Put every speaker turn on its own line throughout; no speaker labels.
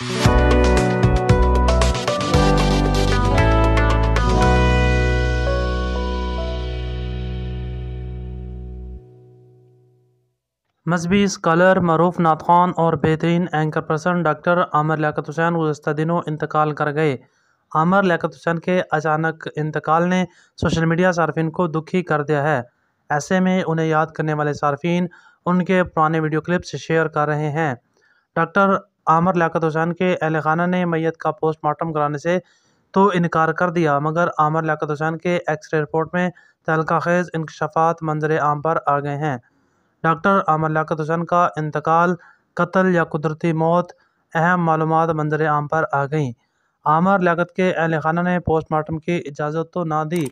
मजहबी स्कॉलर मरूफ नात खान और बेहतरीन एंकर पर्सन डॉक्टर आमर लियात हुसैन गुजशत दिनों इंतकाल कर गए आमर लियात हुसैन के अचानक इंतकाल ने सोशल मीडिया सार्फिन को दुखी कर दिया है ऐसे में उन्हें याद करने वाले सार्फिन उनके पुराने वीडियो क्लिप्स शेयर कर रहे हैं डॉक्टर आमर लियात हुसैन के अहल खाना ने मैत का पोस्टमार्टम कराने से तो इनकार कर दिया मगर आमर लियात हुसैन के एक्सरे रिपोर्ट में तहलका खेज़ इंकशाफात मंजर आम पर आ गए हैं डॉक्टर आमर लियात हुसैन का इंतकाल कत्ल या कुदरती मौत अहम मालूम मंजर आम पर आ गई आमर लियात के अहल खाना ने पोस्टमार्टम की इजाज़त तो ना दी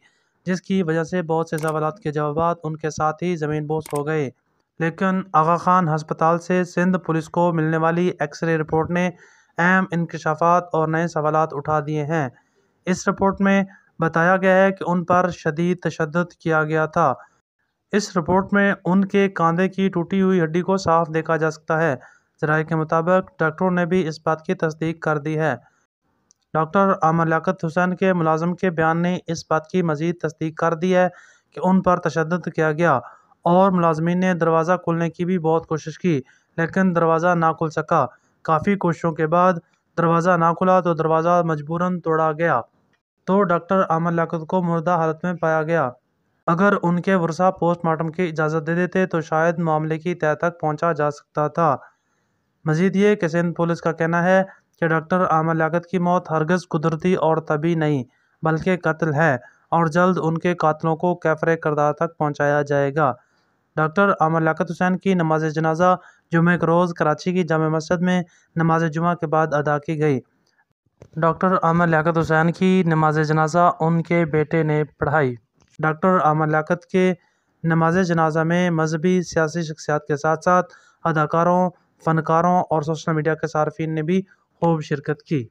जिसकी वजह से बहुत से सवाल के जवाब उनके साथ ही ज़मीन बोस हो गए लेकिन आगा खान हस्पताल से सिंध पुलिस को मिलने वाली एक्सरे रिपोर्ट ने अहम इंकशाफात और नए सवाल उठा दिए हैं इस रिपोर्ट में बताया गया है कि उन पर शदीद तशद किया गया था इस रिपोर्ट में उनके कंधे की टूटी हुई हड्डी को साफ देखा जा सकता है जरा के मुताबिक डॉक्टरों ने भी इस बात की तस्दीक कर दी है डॉक्टर आमर लियात हुसैन के मुलाजम के बयान ने इस बात की मजीद तस्दीक कर दी है कि उन पर तशद किया गया और मुलाजमीन ने दरवाज़ा खोलने की भी बहुत कोशिश की लेकिन दरवाज़ा ना खुल सका काफ़ी कोशिशों के बाद दरवाज़ा ना खुला तो दरवाज़ा मजबूरन तोड़ा गया तो डॉक्टर आमर लियाकत को मुर्दा हालत में पाया गया अगर उनके वर्षा पोस्टमार्टम की इजाज़त दे देते तो शायद मामले की तय तक पहुंचा जा सकता था मजीद ये किसेन पुलिस का कहना है कि डॉक्टर आमर लागत की मौत हरगज़ कुदरती और तभी नहीं बल्कि कत्ल है और जल्द उनके कातलों को कैफरे करदार तक पहुँचाया जाएगा डॉक्टर आमर लियात हुसैन की नमाज जनाजा जुमे के रोज़ कराची की जाम मस्जिद में नमाज जुमा के बाद अदा की गई डॉक्टर आमर लियात हुसैन की नमाज जनाजा उनके बेटे ने पढ़ाई डॉक्टर आमर लियात के नमाज जनाजा में मजहबी सियासी शख्सियात के साथ साथ अदाकारों फ़नकारों और सोशल मीडिया के सार्फिन ने भी खूब शिरकत की